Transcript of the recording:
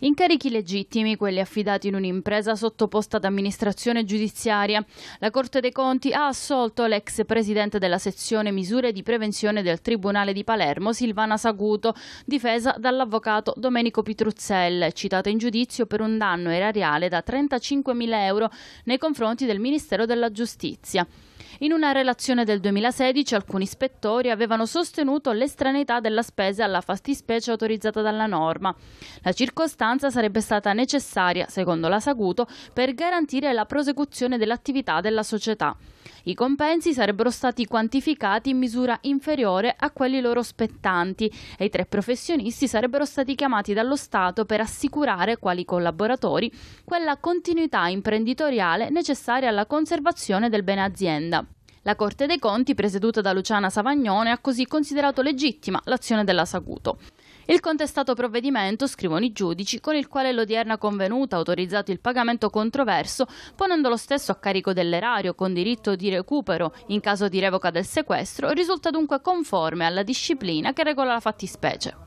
Incarichi legittimi, quelli affidati in un'impresa sottoposta ad amministrazione giudiziaria. La Corte dei Conti ha assolto l'ex presidente della sezione misure di prevenzione del Tribunale di Palermo, Silvana Saguto, difesa dall'avvocato Domenico Pitruzzel, citata in giudizio per un danno erariale da 35.000 euro nei confronti del Ministero della Giustizia. In una relazione del 2016 alcuni ispettori avevano sostenuto l'estraneità della spesa alla fattispecie autorizzata dalla norma. La circostanza sarebbe stata necessaria, secondo la Saguto, per garantire la prosecuzione dell'attività della società. I compensi sarebbero stati quantificati in misura inferiore a quelli loro spettanti e i tre professionisti sarebbero stati chiamati dallo Stato per assicurare, quali collaboratori, quella continuità imprenditoriale necessaria alla conservazione del bene azienda. La Corte dei Conti, presieduta da Luciana Savagnone, ha così considerato legittima l'azione della Saguto. Il contestato provvedimento, scrivono i giudici, con il quale l'odierna convenuta ha autorizzato il pagamento controverso, ponendo lo stesso a carico dell'erario con diritto di recupero in caso di revoca del sequestro, risulta dunque conforme alla disciplina che regola la fattispecie.